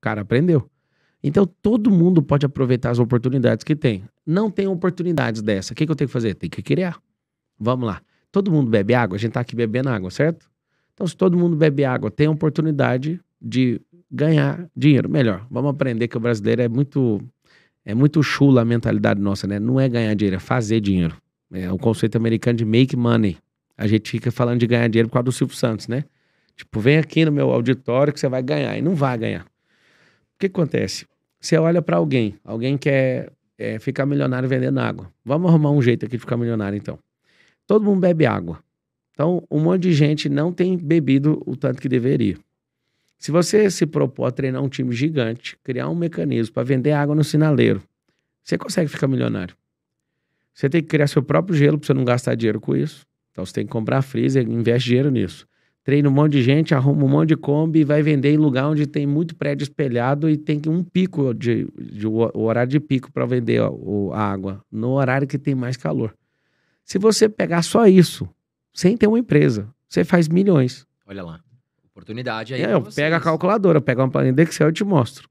cara aprendeu. Então todo mundo pode aproveitar as oportunidades que tem. Não tem oportunidades dessa. O que, que eu tenho que fazer? Tem que criar. Vamos lá. Todo mundo bebe água? A gente tá aqui bebendo água, certo? Então, se todo mundo bebe água, tem a oportunidade de ganhar dinheiro. Melhor, vamos aprender que o brasileiro é muito é muito chula a mentalidade nossa, né? Não é ganhar dinheiro, é fazer dinheiro. É o conceito americano de make money. A gente fica falando de ganhar dinheiro por causa do Silvio Santos, né? Tipo, vem aqui no meu auditório que você vai ganhar. E não vai ganhar que acontece? Você olha para alguém, alguém quer é, ficar milionário vendendo água. Vamos arrumar um jeito aqui de ficar milionário, então. Todo mundo bebe água. Então, um monte de gente não tem bebido o tanto que deveria. Se você se propor a treinar um time gigante, criar um mecanismo para vender água no sinaleiro, você consegue ficar milionário. Você tem que criar seu próprio gelo para você não gastar dinheiro com isso. Então, você tem que comprar freezer, investe dinheiro nisso treina um monte de gente, arruma um monte de Kombi e vai vender em lugar onde tem muito prédio espelhado e tem um pico de, de o horário de pico para vender ó, a água, no horário que tem mais calor. Se você pegar só isso, sem ter uma empresa, você faz milhões. Olha lá. Oportunidade aí. É, eu pego a calculadora, pego uma planilha do Excel e te mostro.